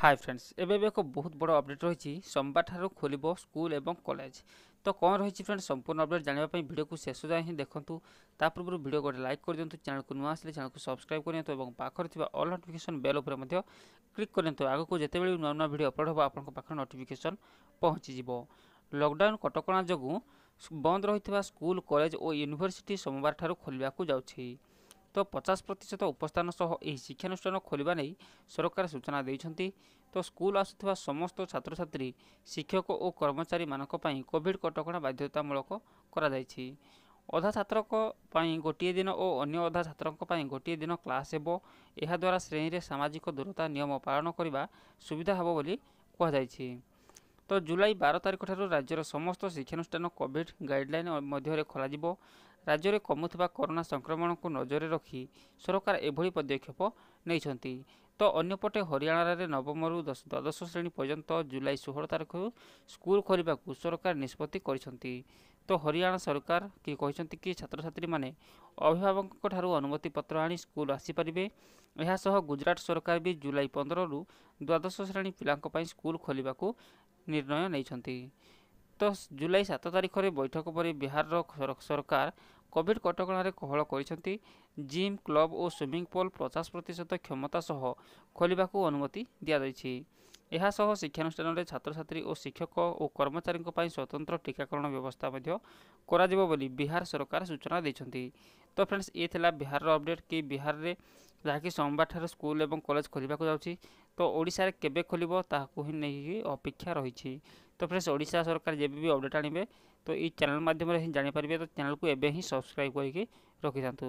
high friends ଏବେ ଏବେ ଏକ ବହୁତ ବଡ଼ ଅପଡ଼େଟ୍ ରହିଛି ସୋମବାରଠାରୁ ଖୋଲିବ ସ୍କୁଲ ଏବଂ କଲେଜ ତ କ'ଣ ରହିଛି ଫ୍ରେଣ୍ଡ ସମ୍ପୂର୍ଣ୍ଣ ଅପଡ଼େଟ୍ ଜାଣିବା ପାଇଁ ଭିଡ଼ିଓକୁ ଶେଷ ଯାଏଁ ହିଁ ଦେଖନ୍ତୁ ତା ପୂର୍ବରୁ ଭିଡ଼ିଓ ଗୋଟେ ଲାଇକ୍ କରିଦିଅନ୍ତୁ ଚ୍ୟାନେଲକୁ ନୂଆ ଆସିଲେ ଚ୍ୟାନେଲକୁ ସବସ୍କ୍ରାଇବ୍ କରିଦିଅନ୍ତୁ ଏବଂ ପାଖରେ ଥିବା ଅଲ୍ ନୋଟିଫିକେସନ୍ ବେଲ୍ ଉପରେ ମଧ୍ୟ କ୍ଲିକ୍ କରିଦିଅନ୍ତୁ ଆଗକୁ ଯେତେବେଳେ ନୂଆ ନୂଆ ଭିଡ଼ିଓ ଅପଲୋଡ଼ ହେବ ଆପଣଙ୍କ ପାଖରେ ନୋଟିଫିକେସନ୍ ପହଞ୍ଚିଯିବ ଲକଡାଉନ୍ କଟକଣା ଯୋଗୁଁ ବନ୍ଦ ରହିଥିବା ସ୍କୁଲ କଲେଜ ଓ ୟୁନିଭର୍ସିଟି ସୋମବାରଠାରୁ ଖୋଲିବାକୁ ଯାଉଛି ପଚାଶ ପ୍ରତିଶତ ଉପସ୍ଥାନ ସହ ଏହି ଶିକ୍ଷାନୁଷ୍ଠାନ ଖୋଲିବା ନେଇ ସରକାର ସୂଚନା ଦେଇଛନ୍ତି ତ ସ୍କୁଲ ଆସୁଥିବା ସମସ୍ତ ଛାତ୍ରଛାତ୍ରୀ ଶିକ୍ଷକ ଓ କର୍ମଚାରୀମାନଙ୍କ ପାଇଁ କୋଭିଡ଼ କଟକଣା ବାଧ୍ୟତାମୂଳକ କରାଯାଇଛି ଅଧା ଛାତ୍ରଙ୍କ ପାଇଁ ଗୋଟିଏ ଦିନ ଓ ଅନ୍ୟ ଅଧା ଛାତ୍ରଙ୍କ ପାଇଁ ଗୋଟିଏ ଦିନ କ୍ଲାସ୍ ହେବ ଏହାଦ୍ୱାରା ଶ୍ରେଣୀରେ ସାମାଜିକ ଦୂରତା ନିୟମ ପାଳନ କରିବା ସୁବିଧା ହେବ ବୋଲି କୁହାଯାଇଛି ତ ଜୁଲାଇ ବାର ତାରିଖ ଠାରୁ ରାଜ୍ୟର ସମସ୍ତ ଶିକ୍ଷାନୁଷ୍ଠାନ କୋଭିଡ୍ ଗାଇଡ଼ଲାଇନ୍ ମଧ୍ୟରେ ଖୋଲାଯିବ ରାଜ୍ୟରେ କମୁଥିବା କରୋନା ସଂକ୍ରମଣକୁ ନଜରରେ ରଖି ସରକାର ଏଭଳି ପଦକ୍ଷେପ ନେଇଛନ୍ତି ତ ଅନ୍ୟପଟେ ହରିୟାଣାରେ ନବମରୁ ଦଶ ଦ୍ୱାଦଶ ଶ୍ରେଣୀ ପର୍ଯ୍ୟନ୍ତ ଜୁଲାଇ ଷୋହଳ ତାରିଖରୁ ସ୍କୁଲ ଖୋଲିବାକୁ ସରକାର ନିଷ୍ପତ୍ତି କରିଛନ୍ତି ତ ହରିୟାଣା ସରକାର କି କହିଛନ୍ତି କି ଛାତ୍ରଛାତ୍ରୀମାନେ ଅଭିଭାବକଙ୍କଠାରୁ ଅନୁମତିପତ୍ର ଆଣି ସ୍କୁଲ ଆସିପାରିବେ ଏହାସହ ଗୁଜରାଟ ସରକାର ବି ଜୁଲାଇ ପନ୍ଦରରୁ ଦ୍ୱାଦଶ ଶ୍ରେଣୀ ପିଲାଙ୍କ ପାଇଁ ସ୍କୁଲ ଖୋଲିବାକୁ ନିର୍ଣ୍ଣୟ ନେଇଛନ୍ତି ତ ଜୁଲାଇ ସାତ ତାରିଖରେ ବୈଠକ ପରେ ବିହାରର ସରକାର କୋଭିଡ୍ କଟକଣାରେ କୋହଳ କରିଛନ୍ତି ଜିମ୍ କ୍ଲବ୍ ଓ ସୁଇମିଂ ପୁଲ୍ ପଚାଶ ପ୍ରତିଶତ କ୍ଷମତା ସହ ଖୋଲିବାକୁ ଅନୁମତି ଦିଆଯାଇଛି ଏହାସହ ଶିକ୍ଷାନୁଷ୍ଠାନରେ ଛାତ୍ରଛାତ୍ରୀ ଓ ଶିକ୍ଷକ ଓ କର୍ମଚାରୀଙ୍କ ପାଇଁ ସ୍ୱତନ୍ତ୍ର ଟିକାକରଣ ବ୍ୟବସ୍ଥା ମଧ୍ୟ କରାଯିବ ବୋଲି ବିହାର ସରକାର ସୂଚନା ଦେଇଛନ୍ତି ତ ଫ୍ରେଣ୍ଡସ୍ ଏ ଥିଲା ବିହାରର ଅପଡ଼େଟ୍ କି ବିହାରରେ ଯାହାକି ସୋମବାରଠାରୁ ସ୍କୁଲ୍ ଏବଂ କଲେଜ ଖୋଲିବାକୁ ଯାଉଛି ତ ଓଡ଼ିଶାରେ କେବେ ଖୋଲିବ ତାହାକୁ ହିଁ ନେଇକି ଅପେକ୍ଷା ରହିଛି ତ ଫ୍ରେଣ୍ଡସ୍ ଓଡ଼ିଶା ସରକାର ଯେବେ ବି ଅପଡ଼େଟ୍ ଆଣିବେ ତ ଏଇ ଚ୍ୟାନେଲ୍ ମାଧ୍ୟମରେ ହିଁ ଜାଣିପାରିବେ ତ ଚ୍ୟାନେଲ୍କୁ ଏବେ ହିଁ ସବସ୍କ୍ରାଇବ୍ କରିକି ରଖିଥାନ୍ତୁ